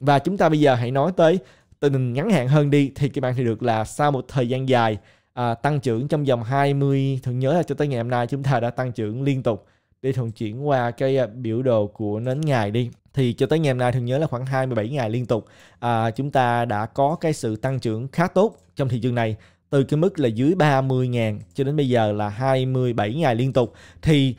Và chúng ta bây giờ hãy nói tới tình hình ngắn hạn hơn đi thì các bạn thì được là sau một thời gian dài à, tăng trưởng trong vòng 20 thường nhớ là cho tới ngày hôm nay chúng ta đã tăng trưởng liên tục để thường chuyển qua cái à, biểu đồ của nến ngày đi thì cho tới ngày hôm nay thường nhớ là khoảng 27 ngày liên tục à, chúng ta đã có cái sự tăng trưởng khá tốt trong thị trường này từ cái mức là dưới 30 ngàn cho đến bây giờ là 27 ngày liên tục thì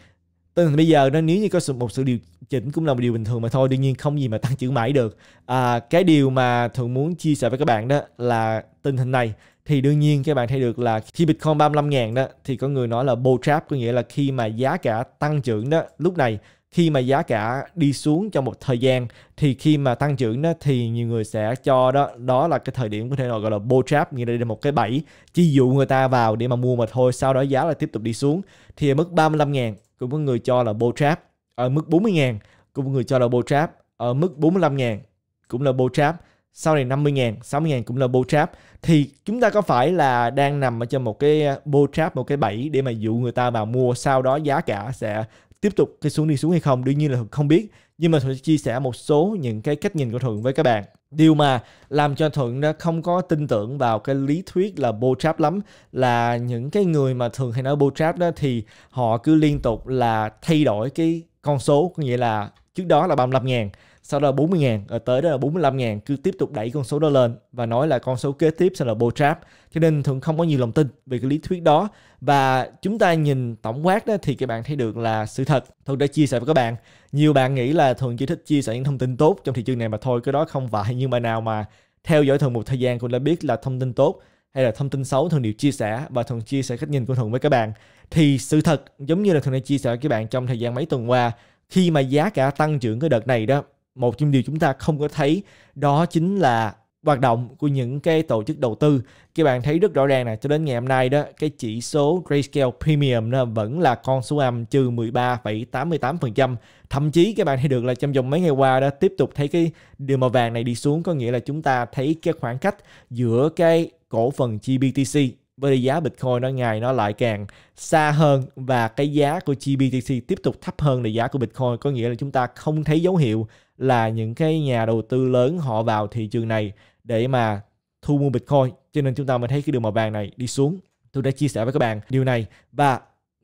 Tức là bây giờ nó nếu như có một sự điều chỉnh cũng là một điều bình thường mà thôi đương nhiên không gì mà tăng trưởng mãi được à, cái điều mà thường muốn chia sẻ với các bạn đó là tình hình này thì đương nhiên các bạn thấy được là khi Bitcoin 35 ngàn đó thì có người nói là bull trap có nghĩa là khi mà giá cả tăng trưởng đó lúc này khi mà giá cả đi xuống trong một thời gian thì khi mà tăng trưởng đó thì nhiều người sẽ cho đó đó là cái thời điểm có thể gọi là bull trap nghĩa là một cái bẫy chi dụ người ta vào để mà mua mà thôi sau đó giá là tiếp tục đi xuống thì ở mức 35 ngàn cũng có người cho là bull trap ở mức 40 ngàn cũng có người cho là bull trap ở mức 45 ngàn cũng là bull trap sau này 50 ngàn 60 ngàn cũng là bull trap thì chúng ta có phải là đang nằm ở trên một cái ờ, bull trap một cái bẫy để mà dụ người ta vào mua sau đó giá cả sẽ tiếp tục cái xuống đi xuống hay không đương nhiên là thuận không biết nhưng mà thuận sẽ chia sẻ một số những cái cách nhìn của thuận với các bạn điều mà làm cho thuận đã không có tin tưởng vào cái lý thuyết là bull trap lắm là những cái người mà thường hay nói bull trap đó thì họ cứ liên tục là thay đổi cái con số có nghĩa là trước đó là 35 ngàn sau đó là 40 ngàn rồi tới đó là 45 ngàn cứ tiếp tục đẩy con số đó lên và nói là con số kế tiếp sẽ là bull trap cho nên thường không có nhiều lòng tin về cái lý thuyết đó và chúng ta nhìn tổng quát đó thì các bạn thấy được là sự thật thường đã chia sẻ với các bạn nhiều bạn nghĩ là thường chỉ thích chia sẻ những thông tin tốt trong thị trường này mà thôi cái đó không phải nhưng mà nào mà theo dõi thường một thời gian cũng đã biết là thông tin tốt hay là thông tin xấu thường đều chia sẻ và thường chia sẻ cách nhìn của thường với các bạn thì sự thật giống như là thường đã chia sẻ với các bạn trong thời gian mấy tuần qua khi mà giá cả tăng trưởng cái đợt này đó một trong điều chúng ta không có thấy đó chính là hoạt động của những cái tổ chức đầu tư các bạn thấy rất rõ ràng là cho đến ngày hôm nay đó cái chỉ số Grayscale Premium nó vẫn là con số âm trừ 13,88% thậm chí các bạn thấy được là trong vòng mấy ngày qua đó tiếp tục thấy cái điều màu vàng này đi xuống có nghĩa là chúng ta thấy cái khoảng cách giữa cái cổ phần GBTC với giá Bitcoin nó ngày nó lại càng xa hơn và cái giá của GBTC tiếp tục thấp hơn là giá của Bitcoin có nghĩa là chúng ta không thấy dấu hiệu là những cái nhà đầu tư lớn họ vào thị trường này để mà thu mua Bitcoin cho nên chúng ta mới thấy cái đường màu vàng này đi xuống tôi đã chia sẻ với các bạn điều này và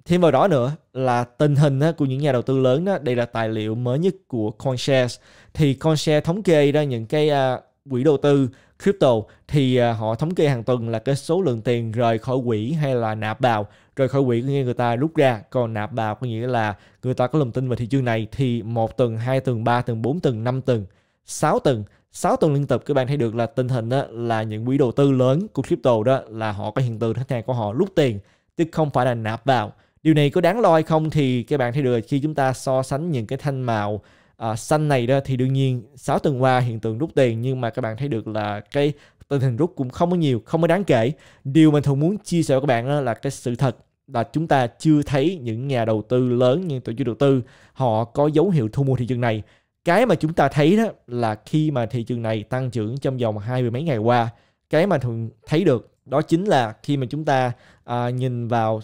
thêm vào đó nữa là tình hình của những nhà đầu tư lớn đó đây là tài liệu mới nhất của CoinShares thì CoinShares thống kê ra những cái à, quỹ đầu tư crypto thì à, họ thống kê hàng tuần là cái số lượng tiền rời khỏi quỹ hay là nạp vào rời khỏi quỹ có nghĩa người ta rút ra còn nạp vào có nghĩa là người ta có lòng tin vào thị trường này thì một tuần hai tuần ba tuần bốn tuần năm tuần sáu tuần 6 tuần liên tục các bạn thấy được là tình hình đó là những quỹ đầu tư lớn của crypto đó là họ có hiện tượng khách hàng của họ rút tiền chứ không phải là nạp vào điều này có đáng lo hay không thì các bạn thấy được khi chúng ta so sánh những cái thanh màu à, xanh này đó thì đương nhiên 6 tuần qua hiện tượng rút tiền nhưng mà các bạn thấy được là cái tình hình rút cũng không có nhiều không có đáng kể điều mình thường muốn chia sẻ với các bạn là cái sự thật là chúng ta chưa thấy những nhà đầu tư lớn như tổ chức đầu tư họ có dấu hiệu thu mua thị trường này cái mà chúng ta thấy đó là khi mà thị trường này tăng trưởng trong vòng hai mươi mấy ngày qua cái mà thường thấy được đó chính là khi mà chúng ta à, nhìn vào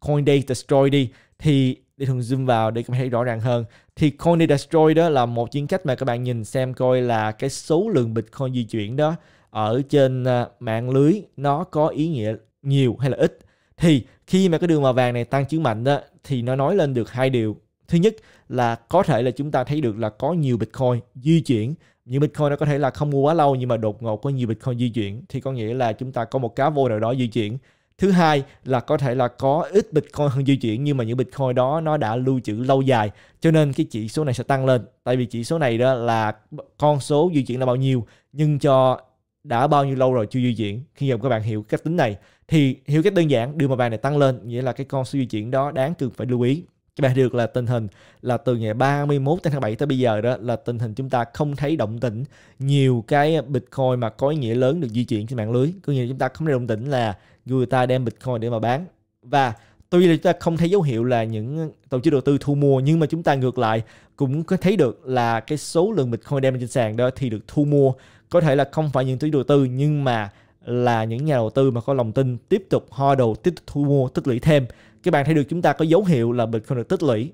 Coin Day Destroy đi thì để thường zoom vào để các bạn thấy rõ ràng hơn thì coin destroy đó là một chiến cách mà các bạn nhìn xem coi là cái số lượng bitcoin di chuyển đó ở trên à, mạng lưới nó có ý nghĩa nhiều hay là ít thì khi mà cái đường màu vàng này tăng trưởng mạnh đó thì nó nói lên được hai điều thứ nhất là có thể là chúng ta thấy được là có nhiều bitcoin di chuyển những bitcoin nó có thể là không mua quá lâu nhưng mà đột ngột có nhiều bitcoin di chuyển thì có nghĩa là chúng ta có một cá vô nào đó di chuyển thứ hai là có thể là có ít bitcoin hơn di chuyển nhưng mà những bitcoin đó nó đã lưu trữ lâu dài cho nên cái chỉ số này sẽ tăng lên tại vì chỉ số này đó là con số di chuyển là bao nhiêu nhưng cho đã bao nhiêu lâu rồi chưa di chuyển khi mà các bạn hiểu cách tính này thì hiểu cách đơn giản đưa mà bàn này tăng lên nghĩa là cái con số di chuyển đó đáng cần phải lưu ý các bạn được là tình hình là từ ngày 31 tháng 7 tới bây giờ đó là tình hình chúng ta không thấy động tĩnh nhiều cái Bitcoin mà có ý nghĩa lớn được di chuyển trên mạng lưới. Có nghĩa chúng ta không thấy động tĩnh là người ta đem Bitcoin để mà bán. Và tuy là chúng ta không thấy dấu hiệu là những tổ chức đầu tư thu mua nhưng mà chúng ta ngược lại cũng có thấy được là cái số lượng Bitcoin đem trên sàn đó thì được thu mua. Có thể là không phải những tổ chức đầu tư nhưng mà là những nhà đầu tư mà có lòng tin tiếp tục ho đầu tiếp tục thu mua tích lũy thêm các bạn thấy được chúng ta có dấu hiệu là Bitcoin được tích lũy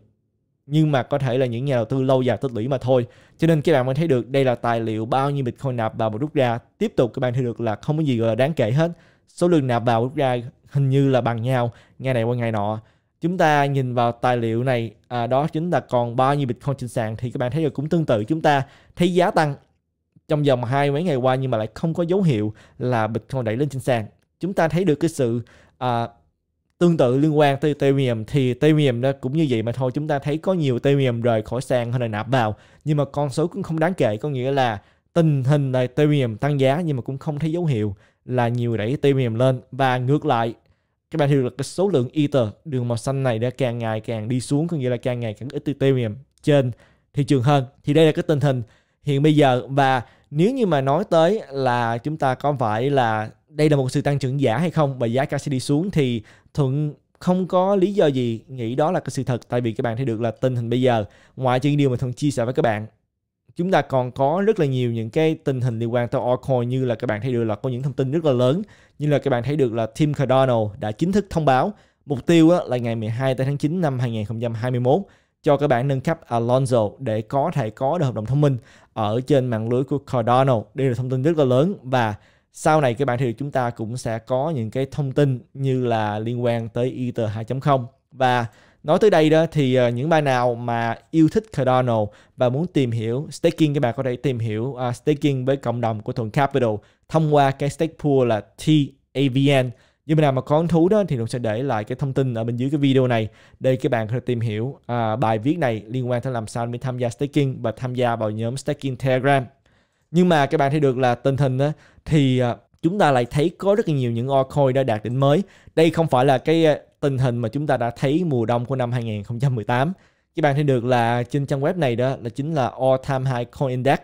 nhưng mà có thể là những nhà đầu tư lâu dài tích lũy mà thôi. Cho nên các bạn mới thấy được đây là tài liệu bao nhiêu Bitcoin nạp vào và rút ra. Tiếp tục các bạn thấy được là không có gì gọi là đáng kể hết. Số lượng nạp vào rút ra hình như là bằng nhau ngày này qua ngày nọ. Chúng ta nhìn vào tài liệu này à, đó chính là còn bao nhiêu Bitcoin trên sàn thì các bạn thấy được cũng tương tự chúng ta thấy giá tăng trong vòng hai mấy ngày qua nhưng mà lại không có dấu hiệu là Bitcoin đẩy lên trên sàn. Chúng ta thấy được cái sự à, tương tự liên quan tới Ethereum thì Ethereum đó cũng như vậy mà thôi chúng ta thấy có nhiều Ethereum rời khỏi sàn hay là nạp vào nhưng mà con số cũng không đáng kể có nghĩa là tình hình là Ethereum tăng giá nhưng mà cũng không thấy dấu hiệu là nhiều đẩy Ethereum lên và ngược lại các bạn hiểu được cái số lượng Ether đường màu xanh này đã càng ngày càng đi xuống có nghĩa là càng ngày càng ít Ethereum trên thị trường hơn thì đây là cái tình hình hiện bây giờ và nếu như mà nói tới là chúng ta có phải là đây là một sự tăng trưởng giả hay không và giá Cassidy xuống thì Thuận không có lý do gì nghĩ đó là cái sự thật tại vì các bạn thấy được là tình hình bây giờ ngoài những điều mà Thuận chia sẻ với các bạn chúng ta còn có rất là nhiều những cái tình hình liên quan tới altcoin như là các bạn thấy được là có những thông tin rất là lớn như là các bạn thấy được là Tim Cardano đã chính thức thông báo mục tiêu là ngày 12 tới tháng 9 năm 2021 cho các bạn nâng cấp Alonso để có thể có được hợp đồng thông minh ở trên mạng lưới của Cardano. Đây là thông tin rất là lớn và sau này các bạn thì chúng ta cũng sẽ có những cái thông tin như là liên quan tới Ether 2.0 và nói tới đây đó thì ờ, những bạn nào mà yêu thích Cardano và muốn tìm hiểu staking các bạn có thể tìm hiểu uh, staking với cộng đồng của Thuận Capital thông qua cái stake pool là TAVN như bạn nào mà có hứng thú đó thì mình sẽ để lại cái thông tin ở bên dưới cái video này để các bạn có thể tìm hiểu à, bài viết này liên quan tới làm sao để tham gia staking và tham gia vào nhóm staking Telegram nhưng mà các bạn thấy được là tình hình đó, thì à, chúng ta lại thấy có rất là nhiều những altcoin đã đạt đỉnh mới. Đây không phải là cái à, tình hình mà chúng ta đã thấy mùa đông của năm 2018. Các bạn thấy được là trên trang web này đó là chính là All Time High Coin Index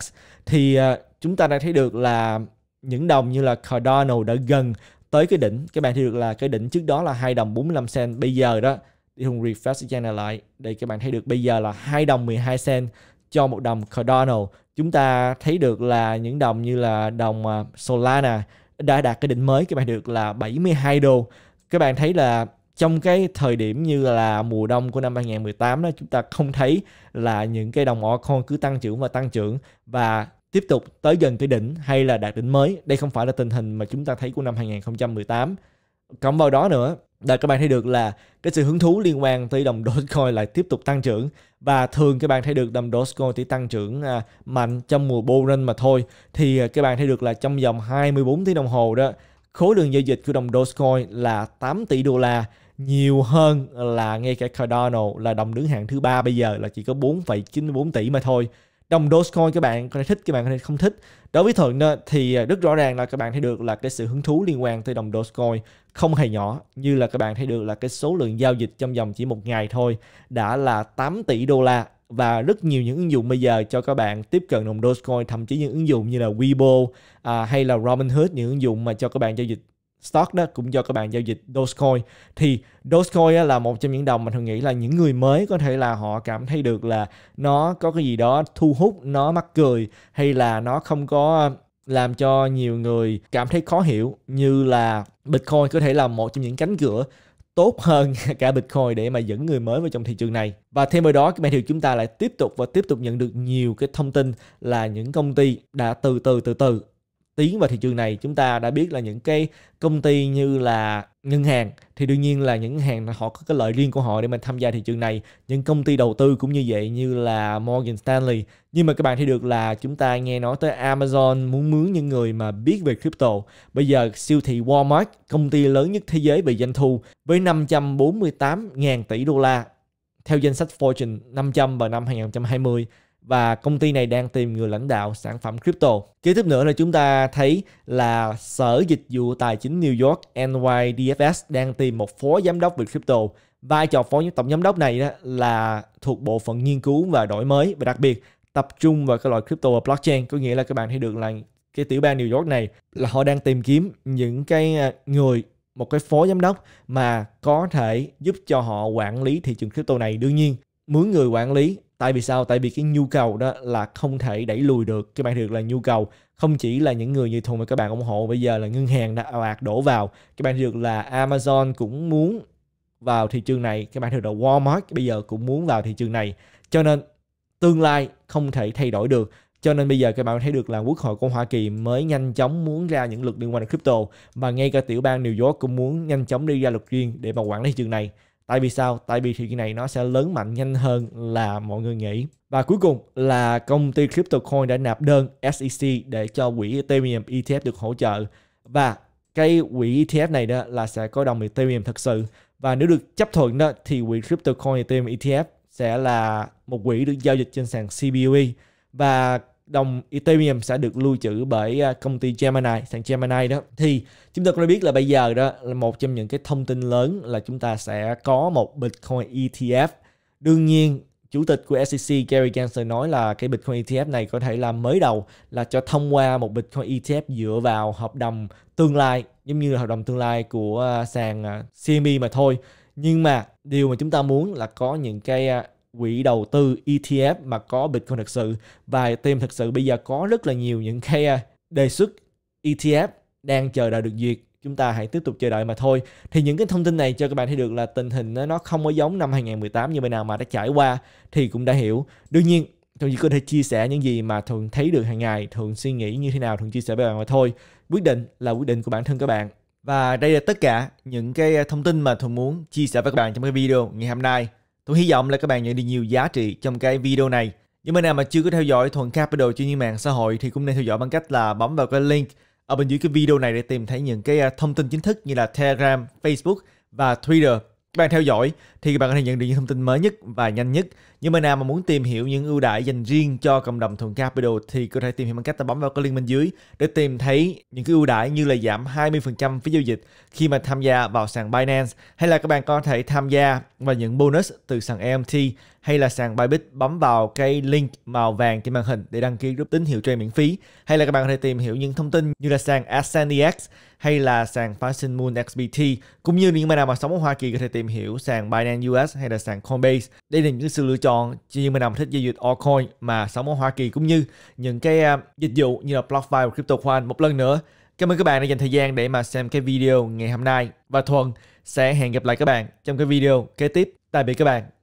thì à, chúng ta đã thấy được là những đồng như là Cardano đã gần tới cái đỉnh. Các bạn thấy được là cái đỉnh trước đó là 2 đồng 45 cent bây giờ đó thì Hùng refresh cái channel lại. Đây các bạn thấy được bây giờ là 2 đồng 12 cent cho một đồng Cardano chúng ta thấy được là những đồng như là đồng à, Solana đã đạt cái đỉnh mới các bạn được là 72 đô các bạn thấy là trong cái thời điểm như là mùa đông của năm 2018 đó chúng ta không thấy là những cái đồng altcoin cứ tăng trưởng và tăng trưởng và tiếp tục tới gần cái đỉnh hay là đạt đỉnh mới. Đây không phải là tình hình mà chúng ta thấy của năm 2018. Cộng vào đó nữa, và các bạn thấy được là cái sự hứng thú liên quan tới đồng Dogecoin lại tiếp tục tăng trưởng và thường các bạn thấy được đồng Dogecoin chỉ tăng trưởng à, mạnh trong mùa bullrun mà thôi thì à, các bạn thấy được là trong vòng 24 tiếng đồng hồ đó khối lượng giao dịch của đồng Dogecoin là 8 tỷ đô la nhiều hơn là ngay cả Cardano là đồng đứng hạng thứ ba bây giờ là chỉ có 4,94 tỷ mà thôi đồng Dogecoin các bạn có thể thích các bạn có thể không thích đối với thuận thì à, rất rõ ràng là các bạn thấy được là cái sự hứng thú liên quan tới đồng Dogecoin không hề nhỏ như là các bạn thấy được là cái số lượng giao dịch trong vòng chỉ một ngày thôi đã là 8 tỷ đô la và rất nhiều những ứng dụng bây giờ cho các bạn tiếp cận đồng Dogecoin thậm chí những ứng dụng như là Weibo à, hay là Robinhood những ứng dụng mà cho các bạn giao dịch stock đó cũng do các bạn giao dịch Dogecoin thì Dogecoin là một trong những đồng mà thường nghĩ là những người mới có thể là họ cảm thấy được là nó có cái gì đó thu hút nó mắc cười hay là nó không có làm cho nhiều người cảm thấy khó hiểu như là Bitcoin có thể là một trong những cánh cửa tốt hơn cả Bitcoin để mà dẫn người mới vào trong thị trường này. Và thêm vào đó, các bạn hiểu chúng ta lại tiếp tục và tiếp tục nhận được nhiều cái thông tin là những công ty đã từ từ từ từ tiến vào thị trường này chúng ta đã biết là những cái công ty như là ngân hàng thì đương nhiên là những hàng họ có cái lợi riêng của họ để mà tham gia thị trường này những công ty đầu tư cũng như vậy như là Morgan Stanley nhưng mà các bạn thấy được là chúng ta nghe nói tới Amazon muốn mướn những người mà biết về crypto bây giờ siêu thị Walmart công ty lớn nhất thế giới về doanh thu với 548.000 tỷ đô la theo danh sách Fortune 500 vào năm 2020 và công ty này đang tìm người lãnh đạo sản phẩm crypto. Kế tiếp nữa là chúng ta thấy là Sở Dịch vụ Tài chính New York NYDFS đang tìm một phó giám đốc về crypto. Vai trò phó tổng giám đốc này là thuộc bộ phận nghiên cứu và đổi mới và đặc biệt tập trung vào cái loại crypto và blockchain có nghĩa là các bạn thấy được là cái tiểu bang New York này là họ đang tìm kiếm những cái à, người một cái phó giám đốc mà có thể giúp cho họ quản lý thị trường crypto này đương nhiên mướn người quản lý tại vì sao tại vì cái nhu cầu đó là không thể đẩy lùi được các bạn được là nhu cầu không chỉ là những người như thùng mà các bạn ủng hộ bây giờ là ngân hàng đã ào ạt đổ vào các bạn được là amazon cũng muốn vào thị trường này các bạn được là walmart bây giờ cũng muốn vào thị trường này cho nên tương lai không thể thay đổi được cho nên bây giờ các bạn thấy được là Quốc hội của Hoa Kỳ mới nhanh chóng muốn ra những luật liên quan đến crypto và ngay cả tiểu bang New York cũng muốn nhanh chóng đi ra luật riêng để mà quản lý thị trường này. Tại vì sao? Tại vì thị trường này nó sẽ lớn mạnh nhanh hơn là mọi người nghĩ. Và cuối cùng là công ty CryptoCoin đã nạp đơn SEC để cho quỹ Ethereum ETF được hỗ trợ. Và cái quỹ ETF này đó là sẽ có đồng Ethereum thật sự. Và nếu được chấp thuận đó thì quỹ CryptoCoin Ethereum ETF sẽ là một quỹ được giao dịch trên sàn CBOE. Và đồng Ethereum sẽ được lưu trữ bởi à, công ty Gemini, sàn Gemini đó. Thì chúng ta cũng đã biết là bây giờ đó là một trong những cái thông tin lớn là chúng ta sẽ có một Bitcoin ETF. Đương nhiên chủ tịch của SEC Gary Gensler nói là cái Bitcoin ETF này có thể là mới đầu là cho thông qua một Bitcoin ETF dựa vào hợp đồng tương lai giống như là hợp đồng tương lai của à, sàn à, CME mà thôi nhưng mà điều mà chúng ta muốn là có những cái quỹ đầu tư ETF mà có Bitcoin thật sự và team thật sự bây giờ có rất là nhiều những cái à, đề xuất ETF đang chờ đợi được duyệt chúng ta hãy tiếp tục chờ đợi mà thôi thì những cái thông tin này cho các bạn thấy được là tình hình nó không có giống năm 2018 như bên nào mà đã trải qua thì cũng đã hiểu đương nhiên thường chỉ có thể chia sẻ những gì mà thường thấy được hàng ngày thường suy nghĩ như thế nào thường chia sẻ với bạn mà thôi quyết định là quyết định của bản thân các bạn và đây là tất cả những cái à, thông tin mà thường muốn chia sẻ với các bạn trong cái video ngày hôm nay Tôi hy vọng là các bạn nhận được nhiều giá trị trong cái video này. Những bạn nào mà chưa có theo dõi Thuận Capital trên những mạng xã hội thì cũng nên theo dõi bằng cách là bấm vào cái link ở bên dưới cái video này để tìm thấy những cái à, thông tin chính thức như là Telegram, Facebook và Twitter. Các bạn theo dõi thì các bạn có thể nhận được những thông tin mới nhất và nhanh nhất nhưng mà nào mà muốn tìm hiểu những ưu đãi dành riêng cho cộng đồng Thuần Capital thì có thể tìm hiểu bằng cách ta bấm vào cái link bên dưới để tìm thấy những cái ưu đãi như là giảm 20% phí giao dịch khi mà tham gia vào sàn Binance hay là các bạn có thể tham gia vào những bonus từ sàn EMT hay là sàn Bybit bấm vào cái link màu vàng trên màn hình để đăng ký group tín hiệu trade miễn phí hay là các bạn có thể tìm hiểu những thông tin như là sàn AsenEX hay là sàn Fashion Moon XBT cũng như những bạn nào mà sống ở Hoa Kỳ có thể tìm hiểu sàn Binance US hay là sàn Coinbase. Đây là những sự lựa chọn chọn chuyên minh đồng thích giao dịch altcoin mà sóng ở Hoa Kỳ cũng như những cái à, dịch vụ như là BlockFi và CryptoQuant một lần nữa. Cảm ơn các bạn đã dành thời gian để mà xem cái video ngày hôm nay và Thuần sẽ hẹn gặp lại các bạn trong cái video kế tiếp. Tạm biệt các bạn.